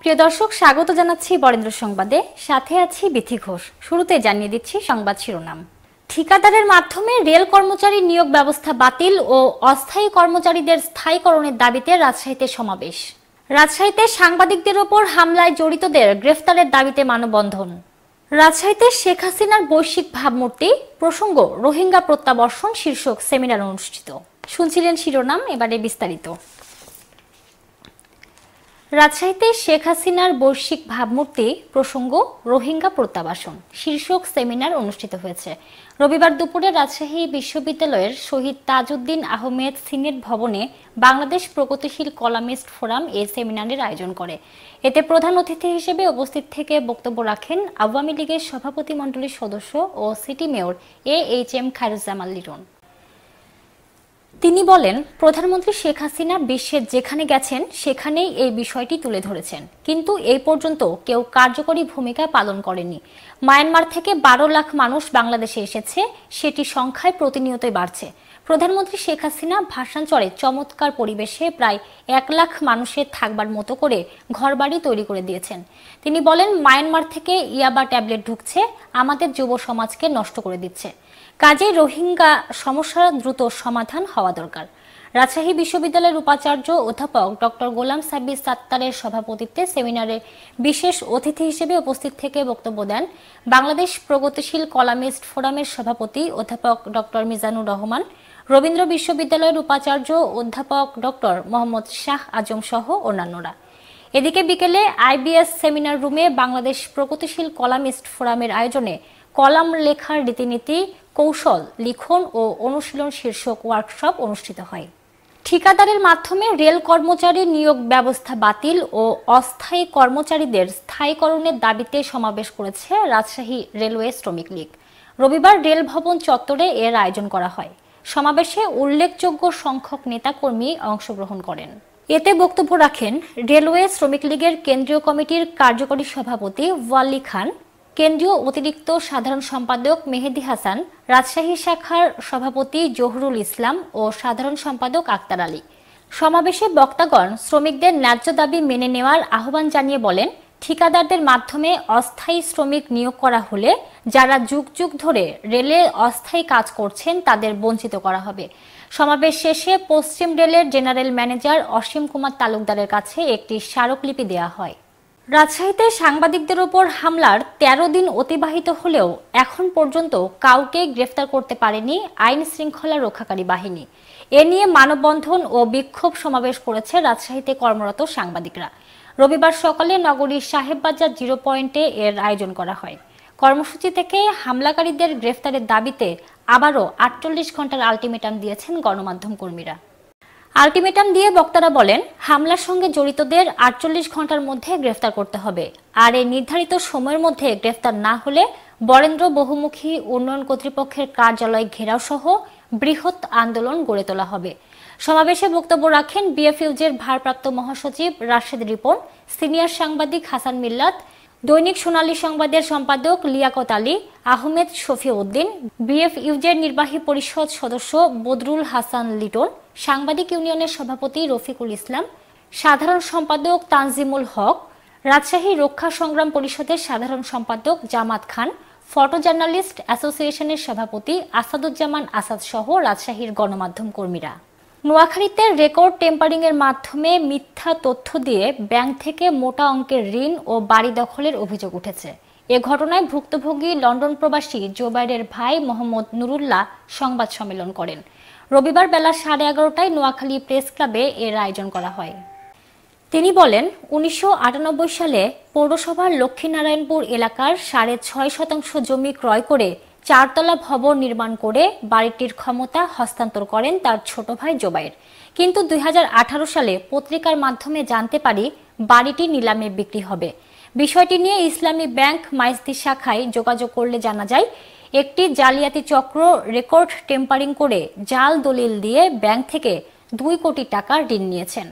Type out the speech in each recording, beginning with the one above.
প্রিয় দর্শক স্বাগত জানাচ্ছি বরেন্দ্র সংবাদে সাথে আছি বিথি ঘোষ শুরুতে জানিয়ে দিচ্ছি সংবাদ শিরোনাম ঠিকাদারের মাধ্যমে রেল কর্মচারী নিয়োগ ব্যবস্থা বাতিল ও অস্থায়ী কর্মচারীদের স্থায়ীকরণের দাবিতে রাজশাহীতে সমাবেশ রাজশাহীতে সাংবাদিকদের ওপর হামলায় জড়িতদের গ্রেফতারের দাবিতে মানববন্ধন রাজশাহীতে শেখ হাসিনার বৈশ্বিক ভাবমূর্তি প্রসঙ্গ রোহিঙ্গা প্রত্যাবর্ষণ শীর্ষক সেমিনার অনুষ্ঠিত শুনছিলেন শিরোনাম এবারে বিস্তারিত রাজশাহীতে শেখ হাসিনার বৈশ্বিক ভাবমূর্তি প্রসঙ্গ রোহিঙ্গা প্রত্যাবাসন শীর্ষক সেমিনার অনুষ্ঠিত হয়েছে রবিবার দুপুরে রাজশাহী বিশ্ববিদ্যালয়ের শহীদ তাজউদ্দিন আহমেদ সিনেট ভবনে বাংলাদেশ প্রগতিশীল কলামিস্ট ফোরাম এ সেমিনারের আয়োজন করে এতে প্রধান অতিথি হিসেবে উপস্থিত থেকে বক্তব্য রাখেন আওয়ামী লীগের সভাপতিমণ্ডলীর সদস্য ও city mayor A H M Khairuzzaman Liton তিনি বলেন প্রধানমন্ত্রী শেখ হাসিনা বিশ্বের যেখানে গেছেন সেখানেই এই বিষয়টি তুলে ধরেছেন কিন্তু এই পর্যন্ত কেউ কার্যকরী ভূমিকা পালন করেনি মায়ানমার থেকে বারো লাখ মানুষ বাংলাদেশে এসেছে সেটি সংখ্যায় প্রতিনিয়তই বাড়ছে প্রধানমন্ত্রী শেখ হাসিনা ভাষাঞ্চরে চমৎকার পরিবেশে প্রায় এক লাখ মানুষের থাকবার মতো করে ঘরবাড়ি তৈরি করে দিয়েছেন তিনি বলেন মায়ানমার থেকে ইয়াবা ট্যাবলেট ঢুকছে আমাদের যুব সমাজকে নষ্ট করে দিচ্ছে কাজে রোহিঙ্গা সমস্যার দ্রুত সমাধান হওয়া দরকার রাজশাহী বিশ্ববিদ্যালয়ের উপাচার্য অধ্যাপক ডক্টর গোলাম সাব্বির সাত্তারের সভাপতিত্বে সেমিনারে বিশেষ অতিথি হিসেবে উপস্থিত থেকে বক্তব্য দেন বাংলাদেশ প্রগতিশীল কলামিস্ট ফোরামের সভাপতি অধ্যাপক ডক্টর মিজানুর রহমান রবীন্দ্র বিশ্ববিদ্যালয়ের উপাচার্য অধ্যাপক ডক্টর মোহাম্মদ শাহ আজম সহ অন্যান্যরা এদিকে বিকেলে আইবিএস সেমিনার রুমে বাংলাদেশ প্রগতিশীল কলামিস্ট ফোরামের আয়োজনে কলাম লেখার রীতিনীতি কৌশল লিখন ও অনুশীলন শীর্ষক ওয়ার্কশপ অনুষ্ঠিত হয় ঠিকাদারের মাধ্যমে রেল কর্মচারী নিয়োগ ব্যবস্থা বাতিল ও অস্থায়ী কর্মচারীদের স্থায়ীকরণের দাবিতে সমাবেশ করেছে রাজশাহী রেলওয়ে শ্রমিক লীগ রবিবার রেল ভবন চত্বরে এর আয়োজন করা হয় সমাবেশে উল্লেখযোগ্য সংখ্যক নেতাকর্মী অংশগ্রহণ করেন এতে বক্তব্য রাখেন রেলওয়ে শ্রমিক লীগের কেন্দ্রীয় কমিটির কার্যকরী সভাপতি ওয়াল্লি খান কেন্দ্রীয় অতিরিক্ত সাধারণ সম্পাদক মেহেদি হাসান রাজশাহী শাখার সভাপতি জহুরুল ইসলাম ও সাধারণ সম্পাদক আক্তার আলী সমাবেশে বক্তাগণ শ্রমিকদের ন্যায্য দাবি মেনে নেওয়ার আহ্বান জানিয়ে বলেন ঠিকাদারদের মাধ্যমে অস্থায়ী শ্রমিক নিয়োগ করা হলে যারা যুগ যুগ ধরে রেলে অস্থায়ী কাজ করছেন তাদের বঞ্চিত করা হবে সমাবেশ শেষে পশ্চিম রেলের জেনারেল ম্যানেজার অসীম কুমার তালুকদারের কাছে একটি স্মারকলিপি দেওয়া হয় রাজশাহীতে সাংবাদিকদের ওপর হামলার ১৩ দিন অতিবাহিত হলেও এখন পর্যন্ত কাউকে গ্রেফতার করতে পারেনি আইন শৃঙ্খলা রক্ষাকারী বাহিনী এ নিয়ে মানববন্ধন ও বিক্ষোভ সমাবেশ করেছে রাজশাহীতে কর্মরত সাংবাদিকরা রবিবার সকালে নগরীর সাহেব বাজার জিরো পয়েন্টে এর আয়োজন করা হয় কর্মসূচি থেকে হামলাকারীদের গ্রেফতারের দাবিতে আবারও আটচল্লিশ ঘন্টার আলটিমেটাম দিয়েছেন গণমাধ্যম কর্মীরা আলটিমেটাম দিয়ে বক্তারা বলেন হামলার সঙ্গে জড়িতদের আটচল্লিশ ঘন্টার মধ্যে গ্রেফতার করতে হবে আর এই নির্ধারিত সময়ের মধ্যে গ্রেফতার না হলে বরেন্দ্র বহুমুখী উন্নয়ন কর্তৃপক্ষের কার্যালয় ঘেরাও সহ বৃহৎ আন্দোলন গড়ে তোলা হবে সমাবেশে বক্তব্য রাখেন বিএফইউজের ভারপ্রাপ্ত মহাসচিব রাশেদ রিপন সিনিয়র সাংবাদিক হাসান মিল্লাত দৈনিক সোনালী সংবাদের সম্পাদক লিয়াকত আলী আহমেদ শফি উদ্দিন বিএফ ইউজের নির্বাহী পরিষদ সদস্য বদরুল হাসান লিটন সাংবাদিক ইউনিয়নের সভাপতি রফিকুল ইসলাম সাধারণ সম্পাদক তানজিমুল হক রাজশাহী রক্ষা সংগ্রাম পরিষদের সাধারণ সম্পাদক জামাত খান ফটো জার্নালিস্ট অ্যাসোসিয়েশনের সভাপতি আসাদুজ্জামান আসাদ সহ রাজশাহীর গণমাধ্যম কর্মীরা নোয়াখালীতে রেকর্ড টেম্পারিংয়ের মাধ্যমে মিথ্যা তথ্য দিয়ে ব্যাংক থেকে মোটা অঙ্কের ঋণ ও বাড়ি দখলের অভিযোগ উঠেছে এ ঘটনায় ভুক্তভোগী লন্ডন প্রবাসী জোবাইরের ভাই মোহাম্মদ নুরুল্লাহ সংবাদ সম্মেলন করেন রবিবার বেলা সাড়ে এগারোটায় নোয়াখালী প্রেস ক্লাবে এর আয়োজন করা হয় তিনি বলেন উনিশশো সালে পৌরসভার লক্ষ্মীনারায়ণপুর এলাকার সাড়ে ছয় শতাংশ জমি ক্রয় করে চারতলা ভবন নির্মাণ করে বাড়িটির ক্ষমতা হস্তান্তর করেন তার ছোট ভাই জোবাইর কিন্তু দুই সালে পত্রিকার মাধ্যমে জানতে পারি বাড়িটি নিলামে বিক্রি হবে বিষয়টি নিয়ে ইসলামী ব্যাংক মাইস্তি শাখায় যোগাযোগ করলে জানা যায় একটি জালিয়াতি চক্র রেকর্ড টেম্পারিং করে জাল দলিল দিয়ে ব্যাংক থেকে দুই কোটি টাকা ঋণ নিয়েছেন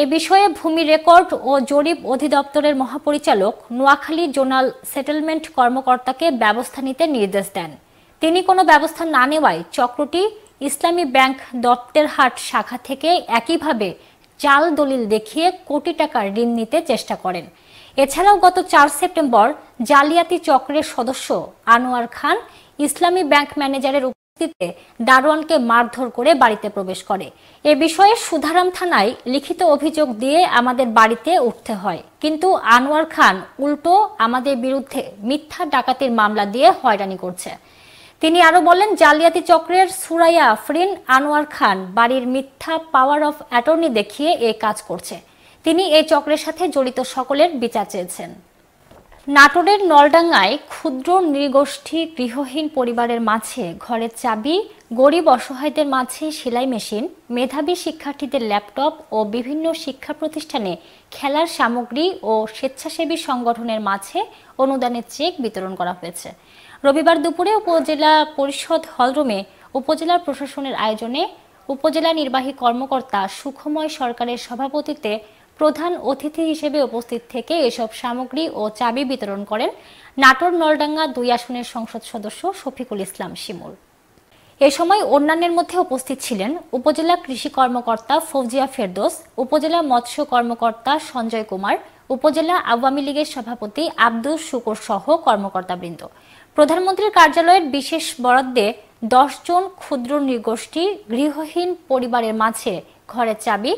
এ বিষয়ে ভূমি রেকর্ড ও জরিপ অধিদপ্তরের মহাপরিচালক নোয়াখালী জোনাল সেটেলমেন্ট কর্মকর্তাকে ব্যবস্থা নিতে নির্দেশ দেন তিনি কোনো ব্যবস্থা না নেওয়ায় চক্রটি ইসলামী ব্যাংক হাট শাখা থেকে একইভাবে চাল দলিল দেখিয়ে কোটি টাকার ঋণ নিতে চেষ্টা করেন এছাড়াও গত চার সেপ্টেম্বর জালিয়াতি চক্রের সদস্য আনোয়ার খান ইসলামী ব্যাংক ম্যানেজারের পরিস্থিতিতে দারোয়ানকে মারধর করে বাড়িতে প্রবেশ করে এ বিষয়ে সুধারাম থানায় লিখিত অভিযোগ দিয়ে আমাদের বাড়িতে উঠতে হয় কিন্তু আনোয়ার খান উল্টো আমাদের বিরুদ্ধে মিথ্যা ডাকাতির মামলা দিয়ে হয়রানি করছে তিনি আরো বলেন জালিয়াতি চক্রের সুরাইয়া আফরিন আনোয়ার খান বাড়ির মিথ্যা পাওয়ার অফ অ্যাটর্নি দেখিয়ে এ কাজ করছে তিনি এই চক্রের সাথে জড়িত সকলের বিচার চেয়েছেন নাটোরের নলডাঙ্গায় ক্ষুদ্র নৃগোষ্ঠী গৃহহীন পরিবারের মাঝে ঘরের চাবি গরিব অসহায়দের মাঝে সেলাই মেশিন মেধাবী শিক্ষার্থীদের ল্যাপটপ ও বিভিন্ন শিক্ষা প্রতিষ্ঠানে খেলার সামগ্রী ও স্বেচ্ছাসেবী সংগঠনের মাঝে অনুদানের চেক বিতরণ করা হয়েছে রবিবার দুপুরে উপজেলা পরিষদ হলরুমে উপজেলা প্রশাসনের আয়োজনে উপজেলা নির্বাহী কর্মকর্তা সুখময় সরকারের সভাপতিত্বে প্রধান অতিথি হিসেবে উপস্থিত থেকে এসব সামগ্রী ও চাবি বিতরণ করেন নাটোর নলডাঙ্গা দুই আসনের সংসদ সদস্য শফিকুল ইসলাম শিমুল এ সময় অন্যান্যের মধ্যে উপস্থিত ছিলেন উপজেলা কৃষি কর্মকর্তা ফৌজিয়া ফেরদোস উপজেলা মৎস্য কর্মকর্তা সঞ্জয় কুমার উপজেলা আওয়ামী লীগের সভাপতি আব্দুল শুকুর সহ কর্মকর্তাবৃন্দ প্রধানমন্ত্রীর কার্যালয়ের বিশেষ বরাদ্দে দশজন ক্ষুদ্র নৃগোষ্ঠী গৃহহীন পরিবারের মাঝে ঘরের চাবি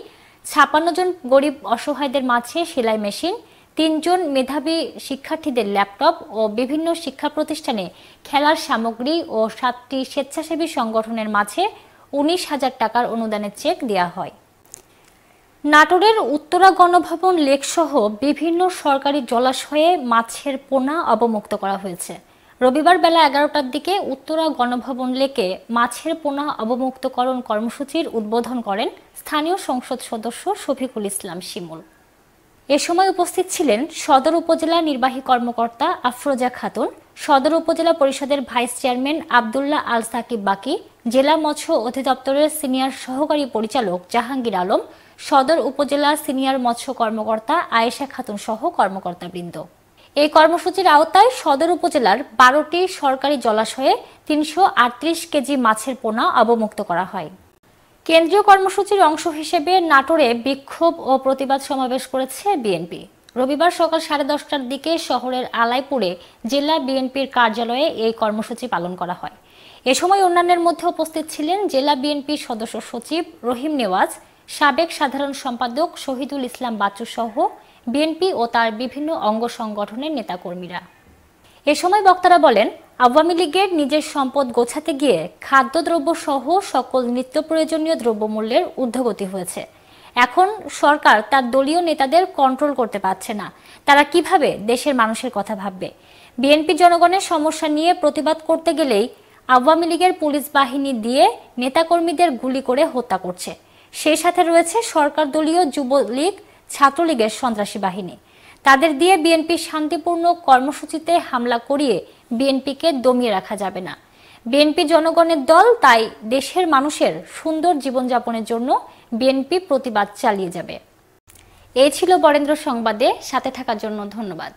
ছাপান্ন জন গরিব অসহায়দের মাঝে সেলাই মেশিন তিনজন মেধাবী শিক্ষার্থীদের ল্যাপটপ ও বিভিন্ন শিক্ষা প্রতিষ্ঠানে খেলার সামগ্রী ও সাতটি স্বেচ্ছাসেবী সংগঠনের মাঝে উনিশ হাজার টাকার অনুদানের চেক দেওয়া হয় নাটোরের উত্তরা গণভবন লেকসহ বিভিন্ন সরকারি জলাশয়ে মাছের পোনা অবমুক্ত করা হয়েছে রবিবার বেলা এগারোটার দিকে উত্তরা গণভবন লেকে মাছের পোনা অবমুক্তকরণ কর্মসূচির উদ্বোধন করেন স্থানীয় সংসদ সদস্য শফিকুল ইসলাম শিমুল এ সময় উপস্থিত ছিলেন সদর উপজেলা নির্বাহী কর্মকর্তা আফরোজা খাতুন সদর উপজেলা পরিষদের ভাইস চেয়ারম্যান আবদুল্লাহ আল সাকিব বাকি জেলা মৎস্য অধিদপ্তরের সিনিয়র সহকারী পরিচালক জাহাঙ্গীর আলম সদর উপজেলা সিনিয়র মৎস্য কর্মকর্তা আয়েশা খাতুন সহ কর্মকর্তাবৃন্দ এই কর্মসূচির আওতায় সদর উপজেলার বারোটি সরকারি জলাশয়ে তিনশো কেজি মাছের পোনা অবমুক্ত করা হয় কেন্দ্রীয় কর্মসূচির অংশ হিসেবে নাটোরে বিক্ষোভ ও প্রতিবাদ সমাবেশ করেছে বিএনপি রবিবার সকাল সাড়ে দশটার দিকে শহরের আলাইপুরে জেলা বিএনপির কার্যালয়ে এই কর্মসূচি পালন করা হয় এ সময় অন্যান্যের মধ্যে উপস্থিত ছিলেন জেলা বিএনপির সদস্য সচিব রহিম নেওয়াজ সাবেক সাধারণ সম্পাদক শহীদুল ইসলাম বাচ্চু সহ বিএনপি ও তার বিভিন্ন অঙ্গ সংগঠনের নেতাকর্মীরা এ সময় বক্তারা বলেন আওয়ামী লীগের নিজের সম্পদ গোছাতে গিয়ে খাদ্যদ্রব্য সহ সকল নিত্য প্রয়োজনীয় দ্রব্যমূল্যের ঊর্ধ্বগতি হয়েছে এখন সরকার তার দলীয় নেতাদের কন্ট্রোল করতে পারছে না তারা কিভাবে দেশের মানুষের কথা ভাববে বিএনপি জনগণের সমস্যা নিয়ে প্রতিবাদ করতে গেলেই আওয়ামী লীগের পুলিশ বাহিনী দিয়ে নেতাকর্মীদের গুলি করে হত্যা করছে সেই সাথে রয়েছে সরকার দলীয় যুবলীগ ছাত্রলীগের সন্ত্রাসী বাহিনী তাদের দিয়ে বিএনপি শান্তিপূর্ণ কর্মসূচিতে হামলা করিয়ে বিএনপিকে দমিয়ে রাখা যাবে না বিএনপি জনগণের দল তাই দেশের মানুষের সুন্দর জীবনযাপনের জন্য বিএনপি প্রতিবাদ চালিয়ে যাবে এ ছিল বরেন্দ্র সংবাদে সাথে থাকার জন্য ধন্যবাদ